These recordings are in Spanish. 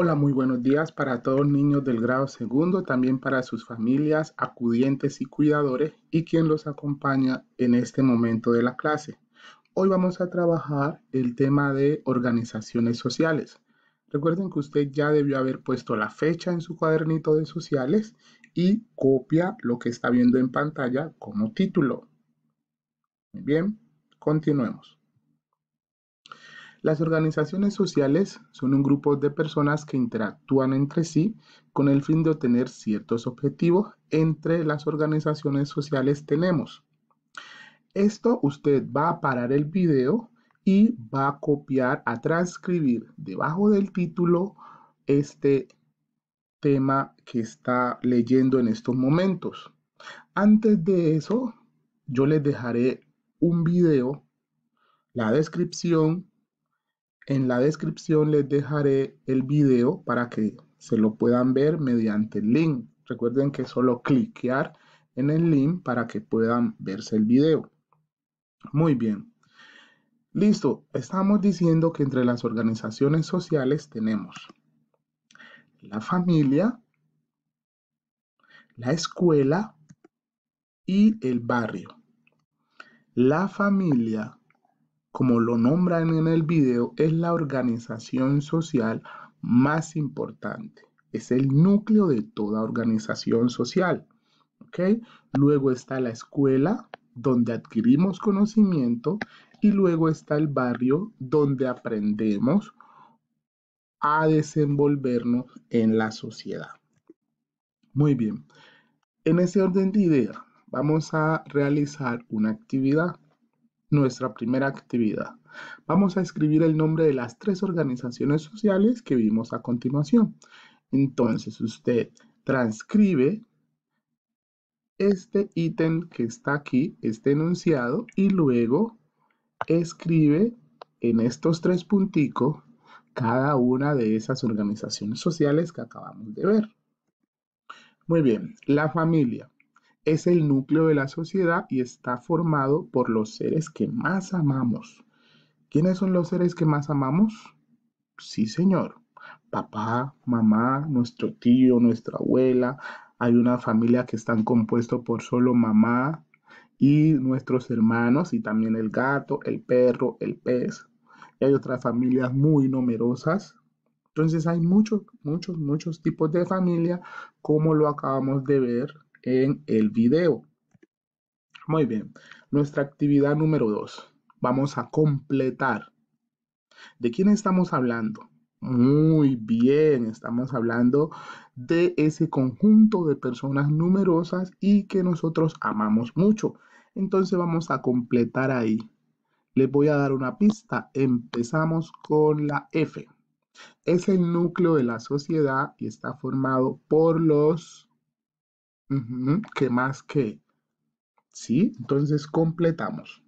Hola, muy buenos días para todos los niños del grado segundo, también para sus familias, acudientes y cuidadores y quien los acompaña en este momento de la clase. Hoy vamos a trabajar el tema de organizaciones sociales. Recuerden que usted ya debió haber puesto la fecha en su cuadernito de sociales y copia lo que está viendo en pantalla como título. Muy bien, continuemos. Las organizaciones sociales son un grupo de personas que interactúan entre sí con el fin de obtener ciertos objetivos. Entre las organizaciones sociales tenemos. Esto usted va a parar el video y va a copiar, a transcribir debajo del título este tema que está leyendo en estos momentos. Antes de eso, yo les dejaré un video, la descripción en la descripción les dejaré el video para que se lo puedan ver mediante el link. Recuerden que solo cliquear en el link para que puedan verse el video. Muy bien. Listo, estamos diciendo que entre las organizaciones sociales tenemos la familia, la escuela y el barrio. La familia, como lo nombran en el video, es la organización social más importante. Es el núcleo de toda organización social. Luego está la escuela, donde adquirimos conocimiento, y luego está el barrio, donde aprendemos a desenvolvernos en la sociedad. Muy bien, en ese orden de idea, vamos a realizar una actividad. Nuestra primera actividad. Vamos a escribir el nombre de las tres organizaciones sociales que vimos a continuación. Entonces usted transcribe este ítem que está aquí, este enunciado, y luego escribe en estos tres punticos cada una de esas organizaciones sociales que acabamos de ver. Muy bien, la familia es el núcleo de la sociedad y está formado por los seres que más amamos. ¿Quiénes son los seres que más amamos? Sí, señor. Papá, mamá, nuestro tío, nuestra abuela. Hay una familia que está compuesto por solo mamá y nuestros hermanos y también el gato, el perro, el pez. Y hay otras familias muy numerosas entonces hay muchos, muchos, muchos tipos de familia, como lo acabamos de ver en el video. Muy bien, nuestra actividad número 2. Vamos a completar. ¿De quién estamos hablando? Muy bien, estamos hablando de ese conjunto de personas numerosas y que nosotros amamos mucho. Entonces vamos a completar ahí. Les voy a dar una pista. Empezamos con la F. Es el núcleo de la sociedad y está formado por los que ¿Qué más que? Sí, entonces completamos.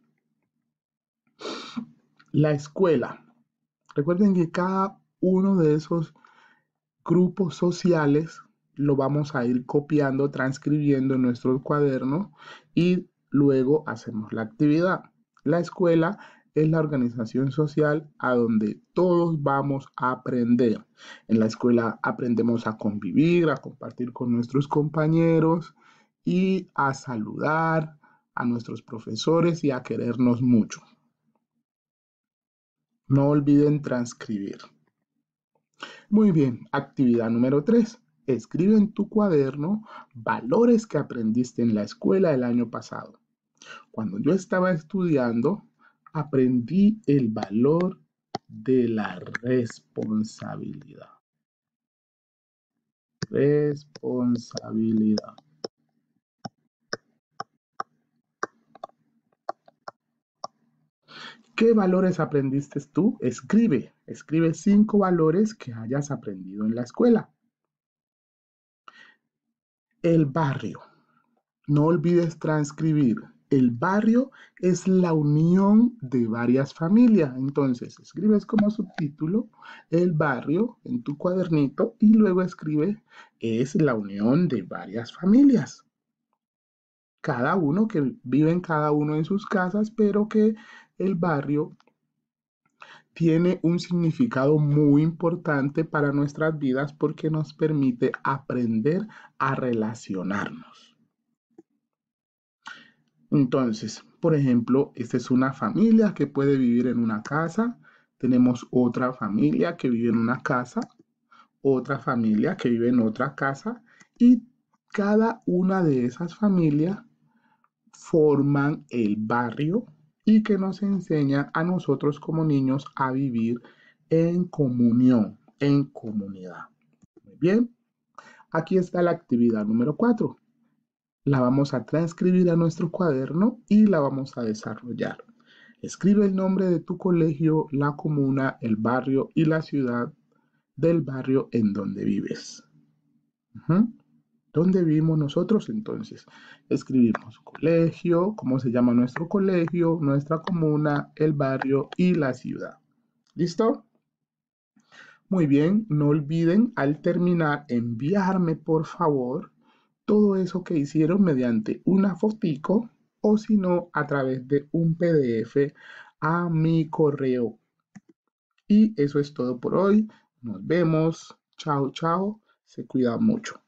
La escuela. Recuerden que cada uno de esos grupos sociales lo vamos a ir copiando, transcribiendo en nuestro cuaderno y luego hacemos la actividad. La escuela es la organización social a donde todos vamos a aprender. En la escuela aprendemos a convivir, a compartir con nuestros compañeros y a saludar a nuestros profesores y a querernos mucho. No olviden transcribir. Muy bien, actividad número 3. Escribe en tu cuaderno valores que aprendiste en la escuela el año pasado. Cuando yo estaba estudiando, aprendí el valor de la responsabilidad. Responsabilidad. ¿Qué valores aprendiste tú? Escribe, escribe cinco valores que hayas aprendido en la escuela. El barrio. No olvides transcribir el barrio es la unión de varias familias. Entonces, escribes como subtítulo el barrio en tu cuadernito y luego escribe es la unión de varias familias. Cada uno que vive en cada uno en sus casas, pero que el barrio tiene un significado muy importante para nuestras vidas porque nos permite aprender a relacionarnos. Entonces, por ejemplo, esta es una familia que puede vivir en una casa. Tenemos otra familia que vive en una casa, otra familia que vive en otra casa y cada una de esas familias forman el barrio y que nos enseña a nosotros como niños a vivir en comunión, en comunidad. Muy bien, aquí está la actividad número 4 la vamos a transcribir a nuestro cuaderno y la vamos a desarrollar. Escribe el nombre de tu colegio, la comuna, el barrio y la ciudad del barrio en donde vives. ¿Dónde vivimos nosotros entonces? Escribimos colegio, cómo se llama nuestro colegio, nuestra comuna, el barrio y la ciudad. ¿Listo? Muy bien, no olviden al terminar enviarme por favor todo eso que hicieron mediante una fotico o si no a través de un PDF a mi correo. Y eso es todo por hoy. Nos vemos. Chao, chao. Se cuida mucho.